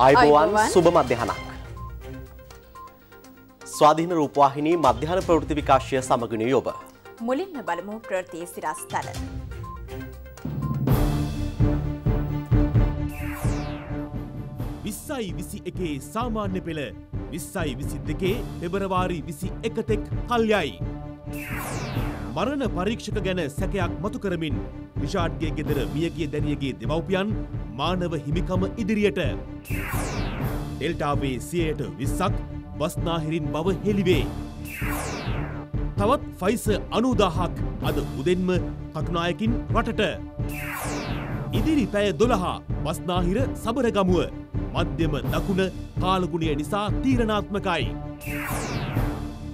අයිබෝවන් සුබ මධ්‍යහනක්. ස්වාධීන රූපවාහිනී මධ්‍යහන ප්‍රවෘති විකාශය සමගනය යොබ. මුලින්ම බලමු ප්‍රෘතිය සිරස්ථල. විස්සයි විසි එකේ සාමාන්‍ය පෙළ විස්සයි විසි දෙකේ පෙබරවාරි විසි එකතෙක් කල්යයි. මරණ පරීක්ෂක ගැන සැකයක් මතු කරමින් විෂාඩ්ගේ ගෙදර මියගිය දැරියගේ දෙමව්පියන් මානව හිමිකම ඉදිරියට. ඩෙල්ටාවේ සියයට විස්සක් බස්නාහිරින් බව හෙළිවේ. තවත් ෆයිස අනුදාහක් අද උදෙන්ම කටුනායකින් රටට. ඉදිරි පැය දොළහා බස්නාහිර සබරගමුව මධ්‍යම දකුණ කාලගුණය නිසා තීරණාත්මකයි.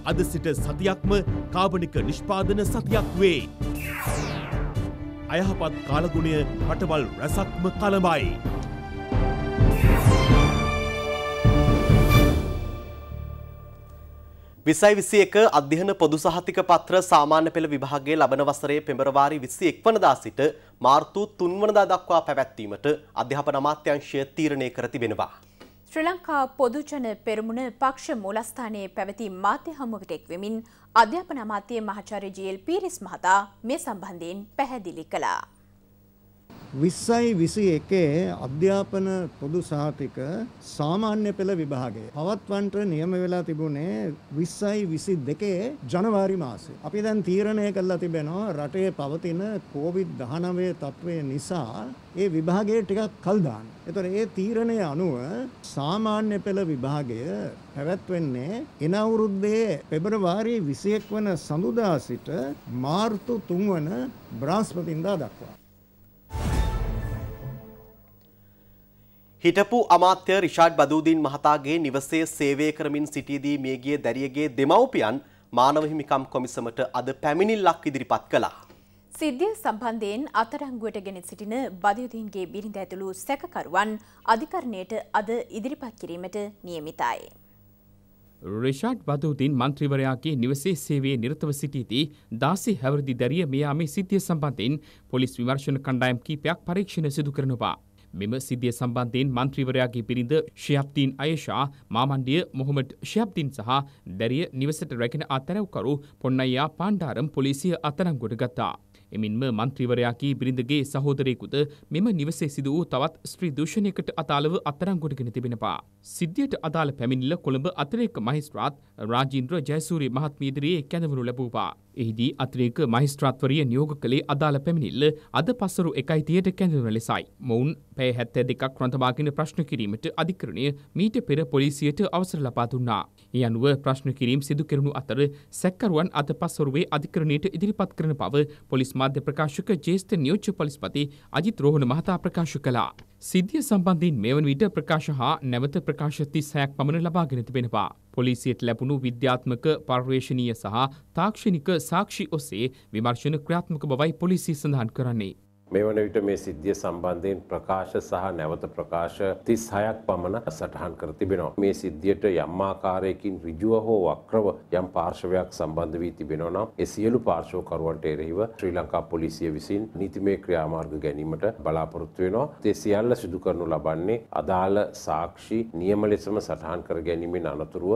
අද සිට සතියක්ම කාබනික නිෂ්පාදන සතියක් වේ. අයහපත් කාලගුණය රටවල් රැසක්ම කළඹයි. විසයි විසි එක අධ්‍යන පොදු සහතික පත්‍ර සාමාන්‍ය පෙළ විභාගේ ලබන වසරේ පෙමරවාරි විසි එක් වනදා සිට මාර්තු තුන්වනදා දක්වා පැවැත්වීමට අධ්‍යාපන අමාත්‍යංශය තීරණය කර තිබෙනවා. ශ්‍රී ලංකා පොදුජන පෙරමුණ පක්ෂ මූලස්ථානයේ පැවති මාධ්‍ය හමුවකට එක්වෙමින් අධ්‍යාපන අමාත්‍ය මහාචාර්ය ජී.එල්. පීරිස් මහතා මේ සම්බන්ධයෙන් පැහැදිලි කළා. 20යි 21 අධ්‍යාපන පොදු සහතික සාමාන්‍ය පෙළ විභාගයේ පවත්වන්නට නියම වෙලා තිබුණේ 20යි 22 ජනවාරි මාසේ. අපි දැන් තීරණය කළා තිබෙනවා රටේ පවතින COVID-19 තත්ත්වය නිසා ඒ විභාගයේ ටිකක් කල් දාන්න. ඒතර ඒ තීරණය අනුව සාමාන්‍ය පෙළ විභාගය පැවැත්වෙන්නේ එන අවුරුද්දේ පෙබරවාරි 21 වන සඳුදා සිට මාර්තු 3 වන බ්‍රහස්පතින්දා දක්වා. හිටපු අමාත්‍ය රිෂාඩ් බදූදීන් මහතාගේ නිවසේ සේවය කරමින් සිටියදී මියගිය දැරියගේ දෙමව්පියන් මානව හිමිකම් කොමිසමට අද පැමිණිල්ලක් ඉදිරිපත් කළා. සිද්ධිය සම්බන්ධයෙන් අත්අඩංගුවට ගෙන සිටින බදූදීන්ගේ බිරිඳ ඇතුළු සැකකරුවන් අධිකරණයට අද ඉදිරිපත් කිරීමට නියමිතයි. රිෂාඩ් බදූදීන් මන්ත්‍රීවරයාගේ නිවසේ සේවයේ නිරතව සිටියදී 16 හැවිරිදි දැරිය මියාමේ සිද්ධිය සම්බන්ධයෙන් පොලිස් විමර්ශන කණ්ඩායම් කීපයක් පරීක්ෂණ සිදු කරනවා. මෙම සිද්ධිය සම්බන්ධයෙන් මන්ත්‍රීවරයාගේ බිරිඳ ශියබ්දීන් අයේෂා මාමණ්ඩිය මොහොමඩ් ශියබ්දීන් සහ දැරිය නිවසට රැගෙන අත්හැරවකරු පොන්නයියා පාණ්ඩාරම් පොලිසිය අත්අඩංගුවට ගත්තා. එමින්ම මන්ත්‍රීවරයාගේ බිරිඳගේ සහෝදරයෙකුද මෙම නිවසේ සිදු වූ තවත් ස්ත්‍රී දූෂණයකට අදාළව අත්අඩංගුවටගෙන තිබෙනවා. සිද්ධියට අදාළ පැමිණිල්ල කොළඹ අතිරේක මහේස්ත්‍රාත් රාජේන්ද්‍ර ජයසූරිය මහත්මිය ඉදිරියේ කැඳවනු ලැබුවා. එහිදී අතිරේක මහිස්ත්‍රාත්වරිය නියෝග කළේ අදාළ පැමිණිල්ල අද පසරු එකයි තියට කැඳවන ලෙසයි. මොවුන් පැය හැත්තෑ දෙකක් රඳවාගෙන ප්‍රශ්න කිරීමට අධිකරණය මීට පෙර පොලිසියට අවසර ලබා දුන්නා. ඒ අනුව ප්‍රශ්න කිරීම් සිදු කරනු අතර සැකරුවන් අද පසරුවේ අධිකරණයට ඉදිරිපත් කරන බව පොලිස් මාධ්‍ය ප්‍රකාශක ජේෂ්ඨ නියෝජ්‍ය පොලිස්පති අජිත් රෝහණ මහතා ප්‍රකාශ කළා. සිද්ධිය සම්බන්ධයෙන් මෙවන විට ප්‍රකාශ හා නැවත ප්‍රකාශ 36ක් පමණ ලබාගෙන තිබෙනවා. පොලිසියට ලැබුණු විද්‍යාත්මක පර්යේෂණීය සහ තාක්ෂණික සාක්ෂි ඔස්සේ විමර්ශන ක්‍රියාත්මක බවයි පොලිසිය සඳහන් කරන්නේ. මේ වන විට මේ සිද්ධිය සම්බන්ධයෙන් ප්‍රකාශ සහ නැවත ප්‍රකාශ 36ක් පමණ සටහන් කර තිබෙනවා. මේ සිද්ධියට යම් ආකාරයකින් ඍජුව හෝ වක්‍රව යම් පාර්ශවයක් සම්බන්ධ වී තිබෙනවා නම් ඒ සියලු පාර්ශවකරුවන්ට එරෙහිව ශ්‍රී ලංකා පොලිසිය විසින් නීතිමය ක්‍රියාමාර්ග ගැනීමට බලාපොරොත්තු වෙනවා. ඒ සියල්ල සිදු කරනු ලබන්නේ අදාළ සාක්ෂි නියම ලෙසම සටහන් කර ගැනීමෙන් අනතුරුව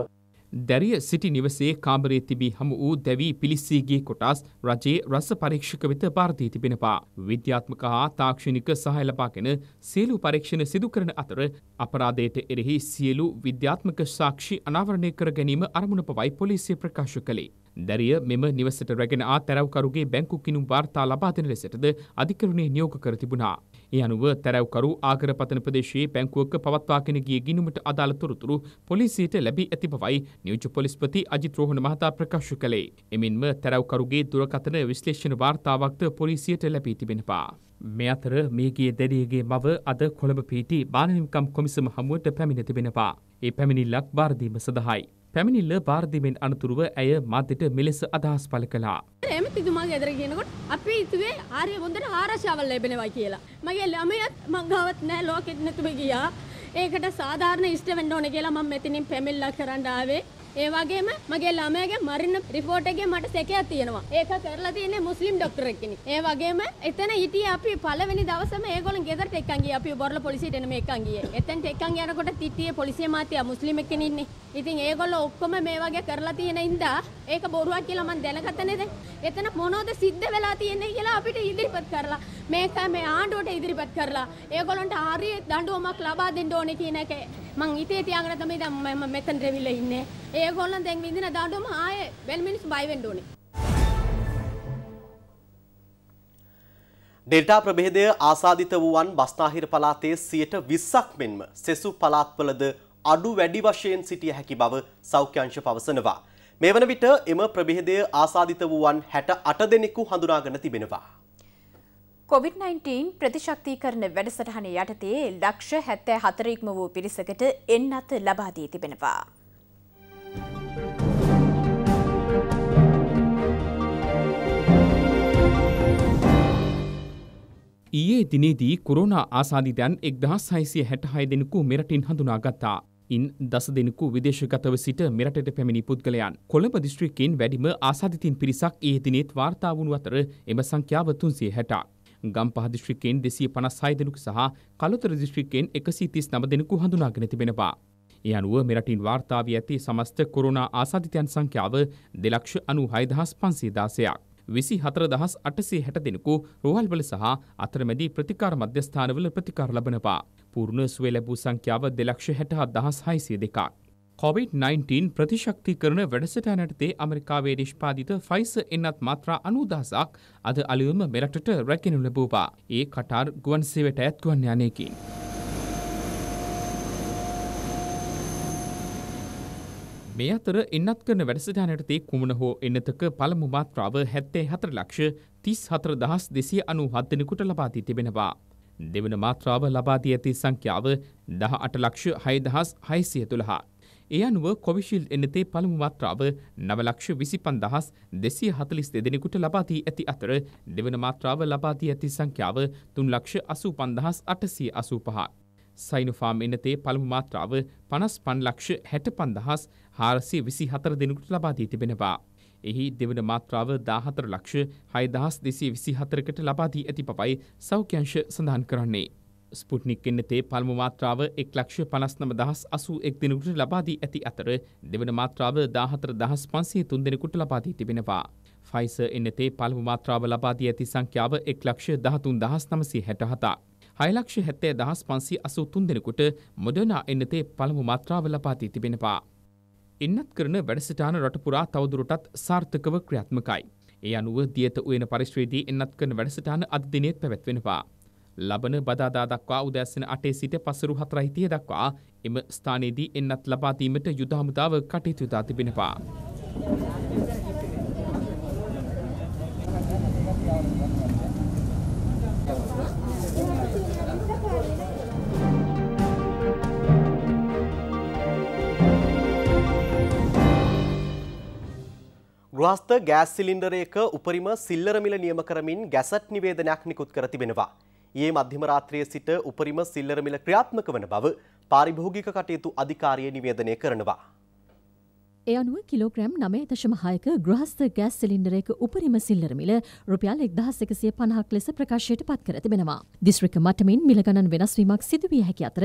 දැරිය සිටි නිවසේ කාමරේ තිබී හමු වූ දැවී පිලිස්සීගේ කොටස් රජයේ රස පරීක්ෂක වෙත පාර්දී තිබෙනවා. විද්‍යාත්මක හා තාක්ෂණික සහය ලබාගෙන සියලු පරීක්ෂණ සිදු කරන අතර අපරාධයට එරෙහි සියලු විද්‍යාත්මක සාක්ෂි අනාවරණය කර ගැනීම අරමුණ පවයි පොලිසිය ප්‍රකාශ කළේ. දැරිය මෙම නිවසට රැගෙන ආ තැරවකරුගේ බැංකු කිනුම් වාර්තා ලබා දෙන ලෙසටද අධිකරණයේ නියෝග කර තිබුණා. ඒ අනුව තැරැව්කරු ආගර පතන ප්‍රදේශයේ බැංකුවක පවත්වාගෙන ගිය ගිණුමට අදාළ තොරතුරු පොලිසියට ලැබී ඇති බවයි නියුජ පොලිස්පති අජිත් රෝහණ මහතා ප්‍රකාශ කළේ. එමින්ම තැරැව්කරුගේ දුරකථන විශ්ලේෂණ වාර්තාවක්ද පොලිසියට ලැබී තිබෙනවා. මේ අතර මේගේ දැරියගේ මව අද කොළඹ පිහිටි බාලහිම්කම් කොමිසම හමුවට පැමිණ තිබෙනවා. ඒ පැමිණිල්ලක් බාරදීම සඳහායි. පැමිණිල්ල බාරදීමෙන් අනතුරුව ඇය මාධ්‍යට මෙලෙස අදහස් පළ කළා. මමත් ඉතුමා ගෙදර කියනකොට අපි ඉතුවේ ආර්ය හොඳට ආරක්ෂාවක් ලැබෙනවා කියලා. මගේ ළමයාත් මං ගාවත් නැහැ ලෝකෙත් නැතුව ගියා. ඒකට සාධාරණ ඉෂ්ට වෙන්න ඕනේ කියලා මම මෙතනින් පැමිණලා කරන්න ආවේ. ඒ වගේම මගේ ළමයාගේ මරණ රිපෝට් එකේ මට සැකයක් තියෙනවා. ඒක කරලා තියෙන්නේ මුස්ලිම් ડોක්ටර් එක්කෙනෙක්. ඒ වගේම එතන හිටියේ අපි පළවෙනි දවසම ඒගොල්ලන් ගෙදරට එක්කන් ගියේ අපි බොරළ පොලිසියට එන මේ එක්කන් ගියේ. එතෙන්ට එක්කන් යනකොට තිටියේ පොලිසිය මාත්‍යා මුස්ලිම් එක්කෙනෙක් ඉන්නේ. ඉතින් ඒගොල්ලෝ ඔක්කොම මේ වගේ කරලා තියෙන ඉඳා ඒක බොරුවක් කියලා මම දැනගත්තනේ දැන්. එතන මොනවද සිද්ධ වෙලා තියෙන්නේ කියලා අපිට ඉදිරිපත් කරලා මේක මේ ආණ්ඩුවට ඉදිරිපත් කරලා ඒගොල්ලන්ට හරි දඬුවමක් ලබා දෙන්න ඕනේ කියන එක මං හිතේ තියාගෙන තමයි දැන් මම මෙතන රෙවිලා ඉන්නේ. ඒගොල්ලන් දැන් විඳින දඬුවම ආයේ වෙන මිනිස්සු බය වෙන්න ඕනේ. ඩෙල්ටා ප්‍රභේදය ආසාධිත වූවන් බස්නාහිර පළාතේ සියයට විස්සක් මෙන්ම සෙසු පළාත්වලද අඩු වැඩි වශයෙන් සිටිය හැකි බව සෞඛ්‍යංශ පවසනවා. මේ වන විට එම ප්‍රභේදය ආසාධිත වූවන් හැට අට දෙනෙකු හඳුනාගෙන තිබෙනවා. කොවිD-19 ප්‍රතිශක්තිකරණ වැඩසටහන යටතේ ලක්ෂ හැත්තෑ හතරෙක්ම වූ පිරිසකට එන්නත් ලබාදී තිබෙනවා. ඊයේ දිනේදී කොරෝනා ආසාධිතයන් එක්දහස් සයිසිය හැටහය දෙනෙකු මෙරටින් හඳුනා ගත්තා. ඉන් දස දෙනෙකු විදේශගතව සිට මෙරටට පැමිණි පුද්ගලයන් කොළඹ දිස්ත්‍රික්කෙන් වැඩිම ආසාධිතින් පිරිසක් ඒ දිනෙත් වාර්තා වුණු අතර එම සංඛ්‍යාව තුන්සේ හැටක්. ගම්පහ දිස්ත්‍රික්කයෙන් දෙසිය පනස් සය දෙනෙකු සහ කළුතර දිස්ත්‍රික්කයෙන් එකසී තිස් නම දෙනෙකු හඳුනාගෙන තිබෙනවා. ඒ අනුව මෙරටින් වාර්තාාවී ඇති සමස්ත කොරුණා ආසාධිතයන් සංඛ්‍යාව දෙලක්ෂ අනු හයදහස් පන්සේදාසයක්. විසි හතර දහස් අටසේ හැට දෙනෙකු රෝහල්වල සහ අතරමැදි ප්‍රතිකාර මධ්‍යස්ථානවල ප්‍රතිකාර ලබනවා. පූර්ණ සුවේ ලැබූ සංඛ්‍යාව දෙලක්ෂ හැටහත් දහස් හයිසිය දෙකක්. කොවිD-19 ප්‍රතිශක්තිකරන වැඩසටහනටතේ අමරිකාවේ නිෂ්පාදිත ෆයිස එන්නත් මත්‍රා අනුදහසක් අද අලුවම මෙරටට රැකෙනු ලැබූවා. ඒ කටාර් ගුවන්සේවට ඇත්ගුවන් යනයකින්. මේ අතර එන්නත් කරන වැඩසටහනටතේ කුමන හෝ එන්නතක පළමු මාත්‍රාව හැත්තේ හතර ලක්ෂ තිස් හතර දහස් දෙසිය අනු හත්දෙනකුට ලබාදී තිබෙනවා. දෙවන මාත්‍රාව ලබාදී ඇති සංඛ්‍යාව දහ අට ලක්ෂ හයදහස් හයිසිය තුළහා ඒ අනුව කොවිශිල් එනතේ පළමු මාත්‍රාව නවලක්ෂ විසිපන් දහස් දෙසිය හතලිස් දෙදෙනෙකුට ලබාදී ඇති අතර දෙවන මාත්‍රාව ලබාදී ඇති සංඛ්‍යාව තුන්ලක්ෂ අසූ පන්දහස් අටසී අසූ පහ. සයිනුෆාම් එනතේ පළමු මාත්‍රාව පනස් පන්ලක්ෂ හැට පන්දහස් හාරසිය විසි හතර දෙනෙකුට ලබාදී තිබෙනවා. එහි දෙවන මාත්‍රාව දාහතර ලක්ෂ හයදහස් දෙසේ විසි හතරකට ලබාදී ඇති පපයි සෞඛ්‍යංශ සඳහන් කරන්නේ. ස්පුට්නික් එන්න තේ පල්මු මාත්‍රාව එක් ලක්ෂ පනස්නම දහස් අසූ එක් දෙනෙකුට ලබාදී ඇති අතර දෙවන මාත්‍රාව දාහතර දහස් පන්සේ තුන් දෙනෙකුට ලබාදී තිබෙනවා. ෆයිස එන්නතේ පළමු මාත්‍රාව ලබාදී ඇති සංඛ්‍යාව එක් ලක්ෂ දහතුන් දහස් නමසී හැටහතා. හයලක්ෂ හැත්තේ දහස් පන්සී අසු තුන් දෙනෙකුට මොඩනා එන්නතේ පළමු මාත්‍රාව ලබාදී තිබෙනවා. ඉන්නත් කරන වැඩසටාන රටපුරා තවදුරටත් සාර්ථකව ක්‍රියාත්මකයි. ඒ අනුව දියත උයන පරිශ්වේදී එන්නත් කරන වැඩසටාන අධදිනයත් පැවැත්වෙනවා. ලබන බදාදා දක්වා උදැස්සන අටේ සිට පසරු හතරහිතිය දක්වා එම ස්ථානයේදී එන්නත් ලබාදීමට යුදහමුදාව කටයුතුදා තිබෙනවා. ගෘහස්ත ගෑස් සිලින්ඩරයක උපරිම සිල්ලර මිල නියම කරමින් ගැසට් නිවේදනයක් නිකුත් කර තිබෙනවා. ඊයේ මධ්‍යම රාත්‍රියේ සිට උපරිම සිල්ලර මිල ක්‍රියාත්මක වන බව පාරිභෝගික කටයුතු අධිකාරිය නිවේදනය කරනවා. ඒ අනුව කිලෝග්‍රම් නමය දශමහායක ග්‍රහස්ත ගෑස් සිලින්ඩරයක උපරිම සිල්ලර මිල රුපියල් එක්දහස් එකසිය පණහක් ලෙස ප්‍රකාශයට පත් කර තිබෙනවා. දිස්ත්‍රික්ක මටමින් මිල ගණන් වෙනස්වීමක් සිදුවිය හැකි අතර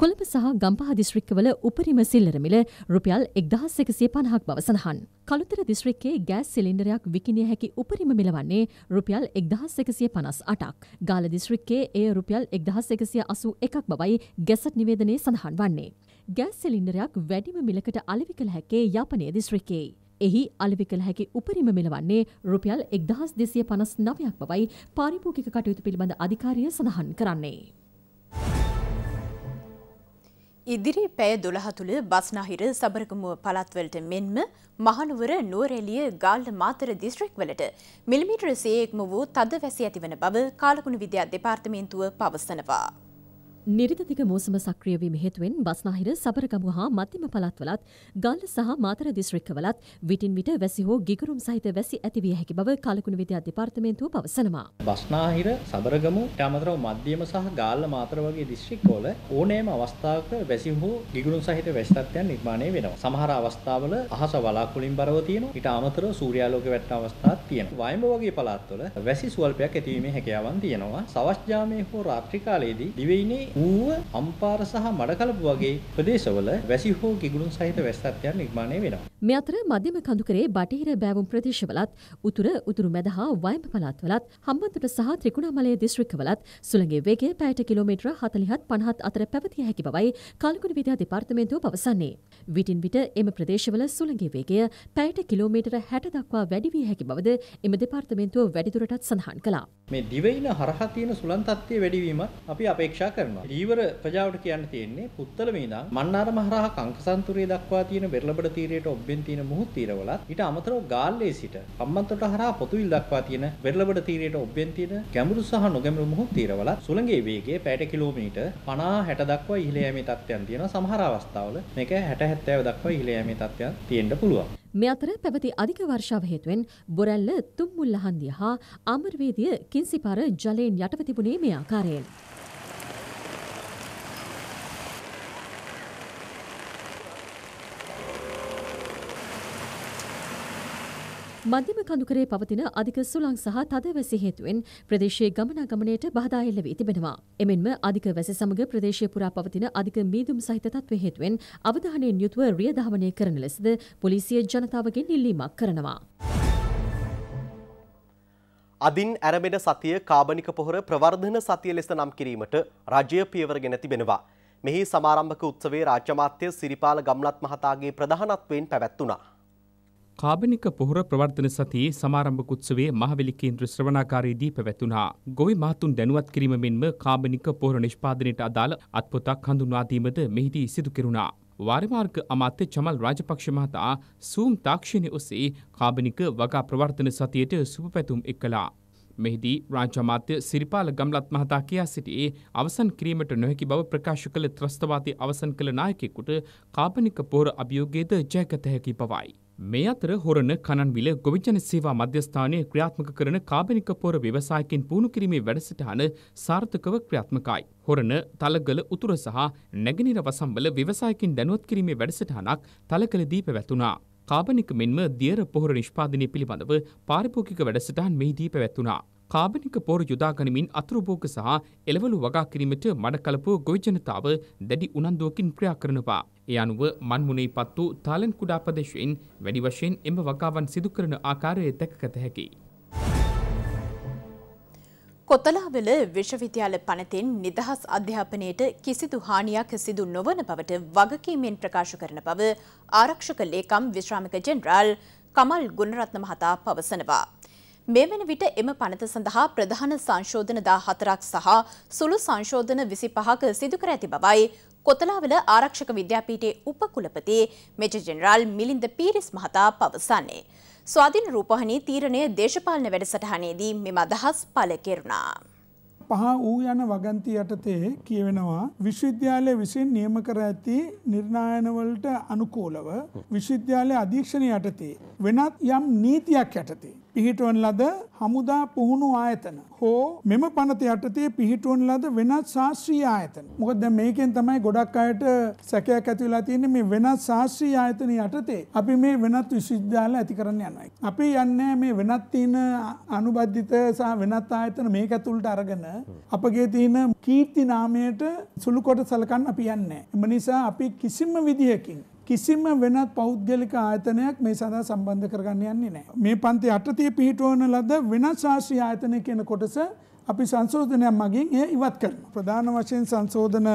කොළඹ සහ ගම්පහ දිස්ත්‍රික්කවල උපරිම සිල්ලර මිල රුපියල් එක්දහස් එකසිය පණහක් බව සඳහන්. කළුතර දිස්ත්‍රික්කේ ගෑස් සිලින්ඩරයක් විකිණිය හැකි උපරිම මිල වන්නේ රුපියල් එක්දහස් එකසිය පනස් අටක්. ගාල දිස්ත්‍රික්කේ එය රුපියල් එක්දහස් එකසිය අසූ එකක් බවයි ගැසට් නිවේදනයේ සඳහන් වන්නේ. ගෑස් සිලින්ඩරයක් වැඩිම මිලකට අලෙවි කළ හැකේ යාපනය දිස්ත්‍රිකයේ. එහි අලෙවි කළ හැකි උපරිම මිල වන්නේ රුපියල් 1259ක් බවයි පාරිභෝගික කටයුතු පිළිබඳ අධිකාරිය සඳහන් කරන්නේ. ඉදිරි පැය දොළහ තුළ බස්නාහිර සබරගමුව පළත්වලට මෙන්ම මහනුවර නුවරැලිය ගාල්ල මාතර දිස්ත්‍රික් වලට මිලිමිටර සේයෙක්ම වූ තද වැසි ඇතිවන බව කාලකුණ විද්‍යා දෙපාර්තමේන්තුව පවසනවා. නිරිතතික මෝසම සක්‍රියවීම හේතුවෙන් බස්නාහිර සබරගමු හා මධ්‍යම පළාත්වලත් ගල්ල සහ මාතර දිස්ත්‍රික්කවලත් විටින් විට වැසි හෝ ගිගුරුම් සහිත වැසි ඇතිවිය හැකි බව කලකුණු විද්‍යා දෙපාර්තමේන්තුව පවසනවා. බස්නාහිර සබරගමුට අමතරව මධ්‍යම සහ ගාල්ල මාතර වගේ දිස්ත්‍රික්කවල ඕනෑම අවස්ථාවක වැසි හෝ ගිගුරුම් සහිත වැසි තත්ත්වයන් නිර්මාණය වෙනවා. සමහර අවස්ථාවල අහස වලාකුලින් බරව තියෙනවා. ඊට අමතරව සූර්යාලෝකය වැටෙන අවස්ථාත් තියෙනවා. වයඹ වගේ පළාත්වල වැසි සුවල්පයක් ඇතිවීමේ හැකියාවන් තියෙනවා. සවස් ජාමයේ හෝ රාත්‍රී කාලයේදී දිවයිනේ ඌව අම්පාර සහ මඩකලපු වගේ ප්‍රදේශවල වැසි හෝ කිගුළුන් සහිත වැස්සත්වයන් නිර්මාණය වෙනවා. මේ අතර මධ්‍යම කඳුකරේ බටහිර බෑවුම් ප්‍රදේශවලත් උතුර උතුරු මැද හා වයඹ පළාත්වලත් හම්බන්තොට සහ ත්‍රිකුණාමලය දිස්ත්‍රික්කවලත් සුළඟේ වේගය පැයට කිලෝමීටර 40ත් 50ත් අතර පැවතිය හැකි බවයි කලකුණු විද්‍යා දෙපාර්තමේන්තුව පවසන්නේ. විටින් විට එම ප්‍රදේශවල සුළඟේ වේගය පැයට කිලෝමීටර 60 දක්වා වැඩි විය හැකි බවද එම දෙපාර්තමේන්තුව වැඩිදුරටත් සඳහන් කළා. මේ දිවයින හරහා තියෙන සුළං තත්ත්වයේ වැඩිවීමත් අපි අපේක්ෂා කරනවා. ධීවර ප්‍රජාවට කියන්න තියෙන්නේ පුත්තලම ඉඳන් මන්නාර මහරහා කංකසන්තුරේ දක්වා තියෙන බෙරළබඩ තීරයට ඔබෙන් තියෙන මුහු තීරවලත් ඊට අමතරව ගාල්ලේ සිට හම්බන්තොට හරහා පොතුවිල් දක්වා තියෙන බෙරළබඩ තීරයට ඔබෙන් තියෙන ගැඹුරු සහ නොගැඹුරු මුහු තීරවලත් සුළඟේ වේගය පැයට කිලෝමීටර් 50 60 දක්වා ඉහළ යෑමේ තත්ත්වයන් තියෙනවා සමහර අවස්ථාවල මේක 60 70 දක්වා ඉහළ යෑමේ තත්ත්වයන් තියෙන්න පුළුවන් මේ අතර පැවති අධික වර්ෂාව හේතුවෙන් බොරැල්ල තුම්මුල්ලහන්දිය හා අමරවේදිය කිංසිපාර ජලයෙන් යටව තිබුණේ මේ ආකාරයෙන්. මධ්‍යම කඳුකරේ පවතින අධික සුළං සහ තද වැසි හේතුවෙන් ප්‍රදේශයේ ගමනාගමනයට බාධා එල්ල වී තිබෙනවා. එමෙන්ම අධික වැසි සමග ප්‍රදේශය පුරා පවතින අධික මීදුම් සහිත තත්ත්ව හේතුවෙන් අවධානයෙන් යුතුව රිය දහමනය කරන ලෙසද පොලිසිය ජනතාවගෙන් ඉල්ලීමක් කරනවා. අදින් ඇරඹෙන සතිය කාබනික පොහොර ප්‍රවර්ධන සතිය ලෙස නම් කිරීමට රජය පියවරගෙන තිබෙනවා. මෙහි සමාරම්භක උත්සවයේ රාජ්‍ය මාත්‍ය සිරිපාල ගම්ලත් මහතාගේ ප්‍රධානත්වයෙන් පැවැත්වුණා. කාබනික පොහොර ප්‍රවර්ධන සතියේ සමාරම්භක උත්සවයේ මහවැලි කේන්ද්‍ර ශ්‍රවණාකාරයේදී පැවැතුණා. ගොවි මහතුන් දැනුවත් කිරීම මෙන්ම කාබනික පොහොර නිෂ්පාදනයට අදාළ අත්පොතක් හඳුන්වා දීමද මෙහිදී සිදු කෙරුණා. වාරිමාර්ග අමාත්‍ය චමල් රාජපක්ෂ මහතා සූම් තාක්ෂණයේ ඔස්සේ කාබනික වගා ප්‍රවර්ධන සතියට සුබපැතුම් එක් කළා. මෙහිදී රාජ්‍ය අමාත්‍ය සිරිපාල ගම්ලත් මහතා කියා සිටියේ අවසන් කිරීමට නොහැකි බව ප්‍රකාශ කළ ත්‍රස්තවාදී අවසන් කළ නායකයෙකුට කාබනික පොහොර අභියෝගයේද ජයගත හැකි බවයි. මේ අතර හොරණ කණන්විල ගොවිජන සේවා මධ්‍යස්ථානය ක්‍රියාත්මක කරන කාබනික පොර ව්‍යවසායකින් පුහුණු කිරීමේ වැඩසටහන සාර්ථකව ක්‍රියාත්මකයි. හොරණ තලගල උතුර සහ නැගනිර වසම්බල ව්‍යවසායකින් දැනුවත් කිරීමේ වැඩසටහනක් තලකලදී පැවැතුනා. කාබනික මෙන්ම දියර පොහොර නිෂ්පාදනය පිළිබඳව පාරිභෝගික වැඩසටහන් මෙහිදී පැවැත්වුණා. කාබනික පෝර යොදාගනිමින් අතුරුභෝග සහ එළවලු වගා කිරීමට මඩකලපු ගොවි ජනතාව දැඩි උනන්දුවකින් ක්‍රියා කරනවා. ඒ අනුව මන්මුනේ පත්තු තාලන් කුඩා ප්‍රදේශයෙන් වැඩි වශයෙන් එම වගාවන් සිදු කරන ආකාරය දැකගත හැකියි. කොතලාවෙල විශ්වවිද්‍යාල පනතින් නිදහස් අධ්‍යාපනයට කිසිදු හානියක් සිදු නොවන බවට වගකීමෙන් ප්‍රකාශ කරන බව ආරක්ෂක ලේකම් විශ්‍රාමික ජෙනරාල් කමල් ගුණරත්න මහතා පවසනවා. මෙවැනි විට එම පනත සඳහා ප්‍රධාන සංශෝධන 14ක් සහ සුළු සංශෝධන 25ක සිදු කර ඇති බවයි කොතලාවල ආරක්ෂක විද්‍යාපීඨයේ උපකුලපති මෙජර් ජෙනරාල් මිලින්ද පීරිස් මහතා පවසන්නේ. ස්වාධීන රූපවාහිනී තීරණය දේශපාලන වැඩසටහනේදී මෙම අදහස් පළ කෙරුණා. පහ වූ යන වගන්ති යටතේ කියවෙනවා විශ්වවිද්‍යාලය විසින් නියම කර ඇති නිර්ණායනවලට අනුකූලව විශ්වවිද්‍යාලය අධීක්ෂණ යටතේ වෙනත් යම් නීතියක් යටතේ පිහිටවන ලද හමුදා පුහුණු ආයතන හෝ මෙම පනත යටතේ පිහිටුවන ලද වෙනත් ශාස්ත්‍රීය ආයතන. මොකද දැන් මේකෙන් තමයි ගොඩක් අයට සැකයක් ඇති වෙලා තියෙන්නේ මේ වෙනත් ශාස්ත්‍රීය ආයතන යටතේ අපි මේ වෙනත් විශ්වවිද්‍යාල ඇති කරන්න යනවා. අපි යන්නේ මේ වෙනත් තියෙන අනුබද්ධිත සහ වෙනත් ආයතන මේක ඇතුළට අරගෙන අපගේ තියෙන කීර්ති නාමයට සුළු කොට සලකන්න අපි යන්නේ. එම නිසා අපි කිසිම විදිහකින් කිසිම වෙනත් පෞද්ගලික ආයතනයක් මේ සඳහා සම්බන්ධ කරගන්න යන්නේ නැහැ. මේ පන්ති අටතිය පිහිටුවන ලද වෙනත් ශාස්ත්‍රීය ආයතනය කියන කොටස අපි සංශෝධනයක් මගින් ඒ ඉවත් කරන. ප්‍රධාන වශයෙන් සංශෝධන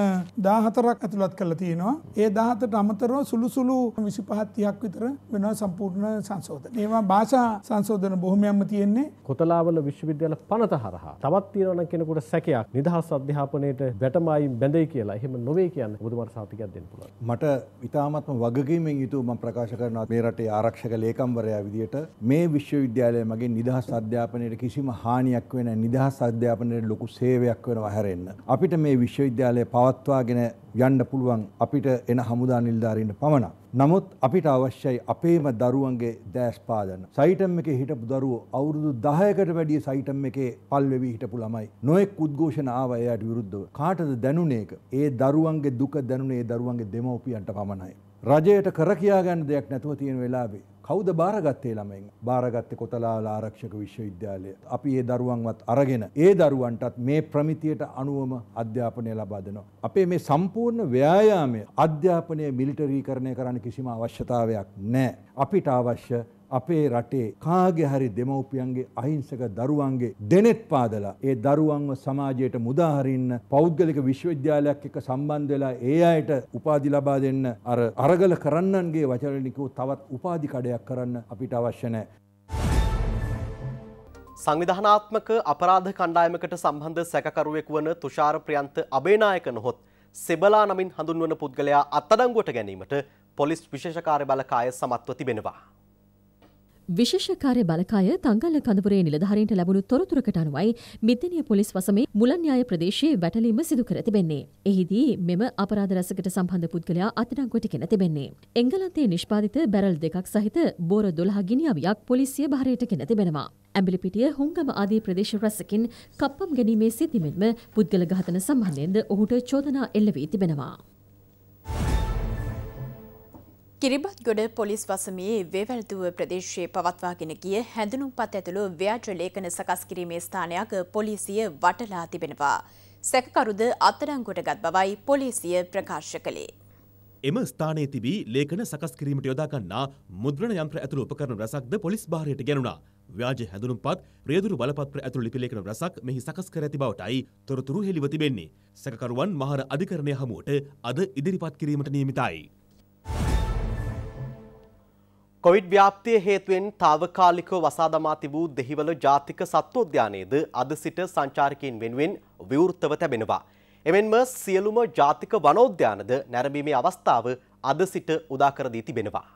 දාහතරක් ඇතුළත් කළ තියෙනවා. ඒ දාහතට අමතරව සුළුසුළු විසිපහත්තියක් විතර වෙනවා සම්පූර්ණ සංශෝධන. ඒවා භාෂා සංශෝධන බොහොමයක්ම තියෙන්නේ. කොතලාවල විශ්වවිද්‍යාල පනත හරහා තවත් තියෙනවා කෙනෙකුට සැකයක් නිදහස් අධ්‍යාපනයේට වැටමයි බැඳෙයි කියලා. එහෙම නොවේ කියන්නේ බුදුමහා සාතිකයක් දෙන්න පුළුවන්. මට ඉතාමත්ම වගකීමෙන් යුතුව මම ප්‍රකාශ කරන මේ රටේ ආරක්ෂක ලේකම්වරයා විදියට මේ විශ්වවිද්‍යාලය මගේ නිදහස් අධ්‍යාපනයේ කිසිම හානියක් වෙන නිදහස් අධ්‍යාපනය අධ්‍යාපනයට ලොකු සේවයක් වෙනවා හැරෙන්න. අපිට මේ විශ්වවිද්‍යාලය පවත්වාගෙන යන්න පුළුවන් අපිට එන හමුදා නිලධාරීන්ට පමණක්. නමුත් අපිට අවශ්‍යයි අපේම දරුවන්ගේ දෑස් පාදන. සයිටම් එකේ හිටපු දරුවෝ අවුරුදු 10කට වැඩිය සයිටම් එකේ පල්වෙවි හිටපු ළමයි. නොඑක් උද්ඝෝෂණ ආවා එයාට විරුද්ධව. කාටද දැනුනේ ඒ දරුවන්ගේ දුක දැනුනේ ඒ දරුවන්ගේ දෙමව්පියන්ට පමණයි. රජයට කර කියා ගන්න දෙයක් නැතුව තියෙන වෙලාවේ කෞද භාරගත්තේ ළමයින් භාරගත්තේ කොතලාල ආරක්ෂක විශ්වවිද්‍යාලය. අපි ඒ දරුවන්වත් අරගෙන ඒ දරුවන්ටත් මේ ප්‍රමිතියට අනුවම අධ්‍යාපනය ලබා දෙනවා. අපේ මේ සම්පූර්ණ ව්‍යායාමය අධ්‍යාපනය මිලිටරීකරණය කරන්න කිසිම අවශ්‍යතාවයක් නැහැ. අපිට අවශ්‍ය අපේ රටේ කාගේ හරි දෙමව්පියන්ගේ අහිංසක දරුවන්ගේ දෙනෙත් පාදලා ඒ දරුවන්ව සමාජයට මුදා හරින්න පෞද්ගලික විශ්වවිද්‍යාලයක් එක්ක සම්බන්ධ වෙලා ඒ අයට උපාධි ලබා දෙන්න අර අරගල කරන්නන්ගේ වචනලිකෝ තවත් උපාධි කඩයක් කරන්න අපිට අවශ්‍ය නැහැ. සංවිධානාත්මක අපරාධ කණ්ඩායමකට සම්බන්ධ සැකකරුවෙක් වන තුෂාර ප්‍රියන්ත අබේනායක නොහොත් සෙබලා නමින් හඳුන්වන පුද්ගලයා අත්අඩංගුවට ගැනීමට පොලිස් විශේෂ කාර්යබලකාය සමත්ව තිබෙනවා. විශේෂ කාර්ය බලකාය තංගල්ල කඳපුරේ නිලධාරීන්ට ලැබුණු තොරතුරකට අනුවයි මිද්දෙනිය පොලිස් වසමේ මුලන්යාය ප්‍රදේශයේ වැටලීම සිදු කර තිබෙන්නේ. එහිදී මෙම අපරාධ රැසකට සම්බන්ධ පුද්ගලයා අත්අඩංගුවට ගෙන තිබෙන්නේ. එංගලන්තයේ නිෂ්පාදිත බැරල් දෙකක් සහිත බෝර 12 ගිනි අවියක් පොලිසිය භාරයට ගෙන තිබෙනවා. ඇඹිලිපිටිය හුංගම ආදී ප්‍රදේශ රැසකින් කප්පම් ගැනීමේ සිතිමින්ම පුද්ගල ඝාතන සම්බන්ධයෙන්ද ඔහුට චෝදනා එල්ල වී තිබෙනවා. කිරිබත්ගොඩ පොලිස් වසමේ වේවැල්දුව ප්‍රදේශයේ පවත්වාගෙන ගිය හැඳුනුම්පත් ඇතුළු ව්‍යාජ ලේඛන සකස් කිරීමේ ස්ථානයක් පොලිසිය වටලා තිබෙනවා. සැකකරුද අත්අඩංගුවට ගත් බවයි පොලිසිය ප්‍රකාශ කළේ. එම ස්ථානයේ තිබී ලේඛන සකස් කිරීමට යොදා ගන්නා මුද්‍රණ යන්ත්‍ර ඇතුළු උපකරණ රසක්ද පොලිස් භාරයට ගැනුණා. ව්‍යාජ හැඳුනුම්පත් රියදුරු බලපත්‍ර ඇතුළු ලිපි ලේඛන රසක් මෙහි සකස් කර ඇති බවටයි තොරතුරු හෙළිව තිබෙන්නේ. සැකකරුවන් මහර අධිකරණය හමුවට අද ඉදිරිපත් කිරීමට නියමිතයි. කොවිඩ් ව්‍යාප්තිය හේතුවෙන් తాවකාලිකව වසා දමා තිබූ දෙහිවල ජාතික සත්වෝද්‍යානයේද අද සිට සංචාරකයන් වෙනුවෙන් විවෘතව තැබෙනවා. එමෙන්ම සියලුම ජාතික වනෝද්‍යානද නැරඹීමේ අවස්ථාව අද සිට උදා කර දී තිබෙනවා.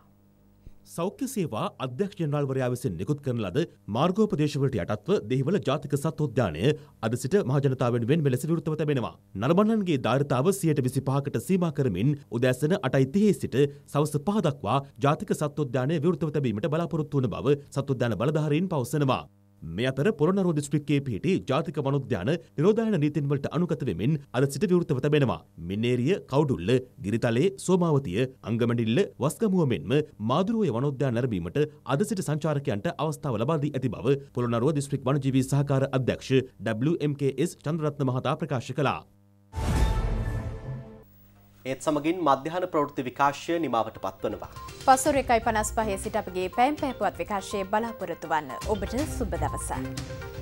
සෞඛ්‍ය සේවා අධ්‍යක්ෂ ජනරාල්වරයා විසින් නිකුත් කරන ලද මාර්ගෝපදේශවලට යටත්ව දෙහිවල ජාතික සත් උද්‍යානය අද සිට මහජනතාව වෙනුවෙන් මෙලෙස විවෘතව තැබෙනවා. නළබන්නන්ගේ ධාරිතාව 125කට සීමා කරමින් උදෑසන 8:30 සිට සවස 5 දක්වා ජාතික සත් උද්‍යානය විවෘතව තැබීමට බලාපොරොත්තු වන බව සත් උද්‍යාන බලධාරීන් පවසනවා. මේ අතර පොළොන්නරුව දිස්ත්‍රික්කයේ පිහිටි ජාතික වනෝද්‍යාන නිරෝධායන නීතින් වලට අනුගත වෙමින් අද සිට විවෘතව තැබෙනවා. මින්නේරිය, කවුඩුල්ල, ගිරිතලේ, සෝමාවතිය, අංගමඩිල්ල, වස්ගමුව මෙන්ම මාදුරුවේ වනෝද්‍යාන නැරඹීමට අද සිට සංචාරකයන්ට අවස්ථාව ලබා දී ඇති බව පොළොන්නරුව දිස්ත්‍රික් වනජීවී සහකාර අධ්‍යක්ෂ WMKS චන්ද්‍රරත්න මහතා ප්‍රකාශ කළා. ඒත් සමගින් මධ්‍යහන ප්‍රවෘත්ති විකාශය නිමාවට පත්වනවා. පසුර එකයි පනස් පහේ සිට අපගේ පැම් පැපුවත් විකාශය බලාපොරොතු වන්න ඔබට සුබ දවසක්.